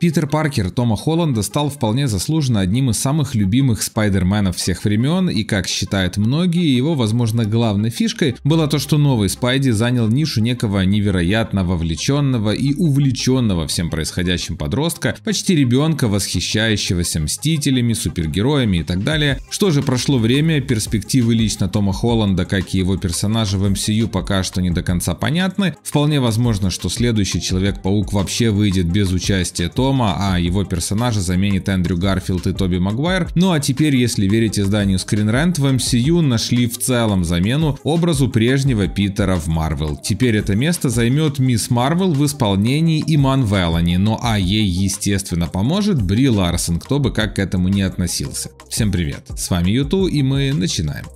Питер Паркер Тома Холланда стал вполне заслуженно одним из самых любимых Спайдерменов всех времен, и как считают многие, его, возможно, главной фишкой было то, что новый Спайди занял нишу некого невероятно вовлеченного и увлеченного всем происходящим подростка, почти ребенка, восхищающегося мстителями, супергероями и так далее. Что же, прошло время, перспективы лично Тома Холланда, как и его персонажа в MCU пока что не до конца понятны. Вполне возможно, что следующий Человек-паук вообще выйдет без участия Тома, Фантома, а его персонажа заменит Эндрю Гарфилд и Тоби Магуайр. Ну а теперь, если верить изданию Screen Rant, в MCU нашли в целом замену образу прежнего Питера в Марвел. Теперь это место займет Мисс Марвел в исполнении Иман Велани, но ну, а ей, естественно, поможет Бри Ларсон, кто бы как к этому не относился. Всем привет, с вами Юту и мы начинаем.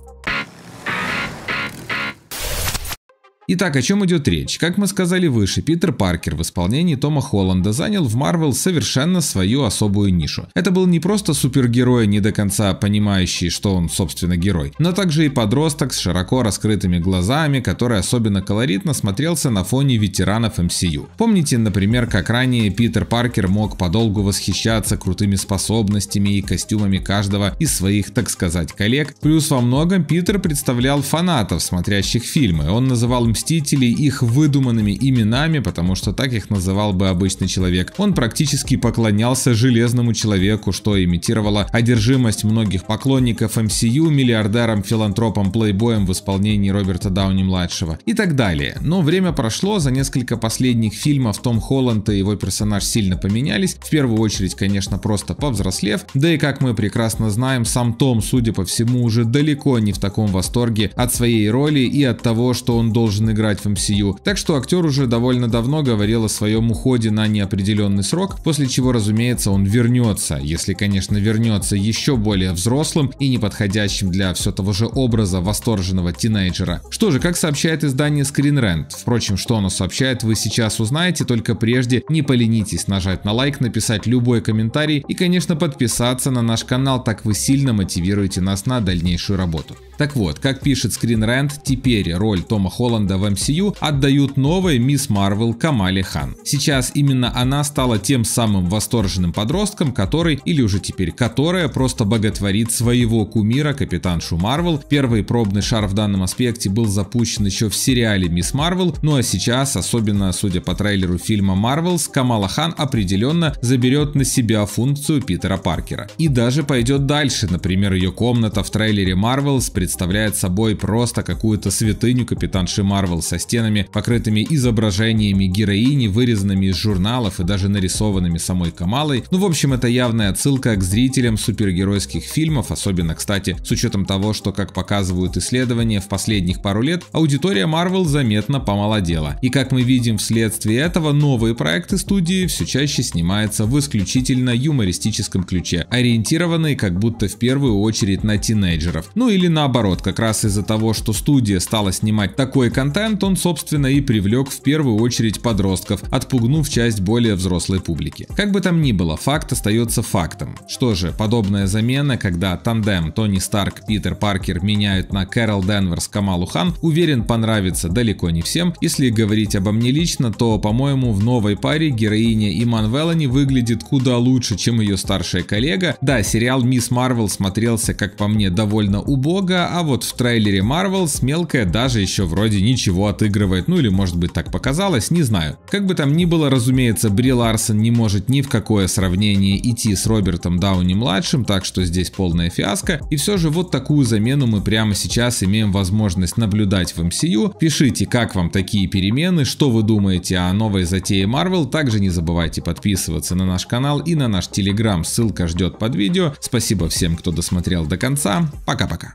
Итак, о чем идет речь? Как мы сказали выше, Питер Паркер в исполнении Тома Холланда занял в Марвел совершенно свою особую нишу. Это был не просто супергерой, не до конца понимающий, что он, собственно, герой, но также и подросток с широко раскрытыми глазами, который особенно колоритно смотрелся на фоне ветеранов MCU. Помните, например, как ранее Питер Паркер мог подолгу восхищаться крутыми способностями и костюмами каждого из своих, так сказать, коллег? Плюс во многом Питер представлял фанатов, смотрящих фильмы. Он называл Мстителей их выдуманными именами, потому что так их называл бы обычный человек. Он практически поклонялся Железному Человеку, что имитировало одержимость многих поклонников MCU, миллиардером, филантропом, плейбоем в исполнении Роберта Дауни-младшего и так далее. Но время прошло, за несколько последних фильмов Том Холланд и его персонаж сильно поменялись, в первую очередь, конечно, просто повзрослев, да и как мы прекрасно знаем, сам Том, судя по всему, уже далеко не в таком восторге от своей роли и от того, что он должен должен играть в MCU. Так что актер уже довольно давно говорил о своем уходе на неопределенный срок, после чего, разумеется, он вернется, если, конечно, вернется еще более взрослым и неподходящим для все того же образа восторженного тинейджера. Что же, как сообщает издание Screen Rant, впрочем, что оно сообщает, вы сейчас узнаете, только прежде не поленитесь нажать на лайк, написать любой комментарий и, конечно, подписаться на наш канал, так вы сильно мотивируете нас на дальнейшую работу. Так вот, как пишет Screen Rant, теперь роль Тома Холланда года в MCU отдают новой Мисс Марвел Камале Хан. Сейчас именно она стала тем самым восторженным подростком, который, или уже теперь которая, просто боготворит своего кумира Капитаншу Марвел. Первый пробный шар в данном аспекте был запущен еще в сериале Мисс Марвел, ну а сейчас, особенно судя по трейлеру фильма Марвелс, Камала Хан определенно заберет на себя функцию Питера Паркера. И даже пойдет дальше, например, ее комната в трейлере Марвелс представляет собой просто какую-то святыню Капитанши Марвел Marvel со стенами, покрытыми изображениями героини, вырезанными из журналов и даже нарисованными самой Камалой. Ну, в общем, это явная отсылка к зрителям супергеройских фильмов, особенно, кстати, с учетом того, что, как показывают исследования, в последних пару лет аудитория Marvel заметно помолодела. И как мы видим, вследствие этого новые проекты студии все чаще снимаются в исключительно юмористическом ключе, ориентированные как будто в первую очередь на тинейджеров. Ну или наоборот, как раз из-за того, что студия стала снимать такой контент, контент он, собственно, и привлек в первую очередь подростков, отпугнув часть более взрослой публики. Как бы там ни было, факт остается фактом. Что же, подобная замена, когда тандем Тони Старк, Питер Паркер меняют на Кэрол Денверс, Камалу Хан, уверен понравится далеко не всем. Если говорить обо мне лично, то, по-моему, в новой паре героиня Иман Велани выглядит куда лучше, чем ее старшая коллега. Да, сериал Мисс Марвел смотрелся, как по мне, довольно убого, а вот в трейлере Марвел с мелкая даже еще вроде ничего ничего отыгрывает, ну или может быть так показалось, не знаю. Как бы там ни было, разумеется, Бри Ларсон не может ни в какое сравнение идти с Робертом Дауни-младшим, так что здесь полная фиаско. И все же вот такую замену мы прямо сейчас имеем возможность наблюдать в MCU. Пишите, как вам такие перемены, что вы думаете о новой затее Marvel. Также не забывайте подписываться на наш канал и на наш Телеграм, ссылка ждет под видео. Спасибо всем, кто досмотрел до конца. Пока-пока.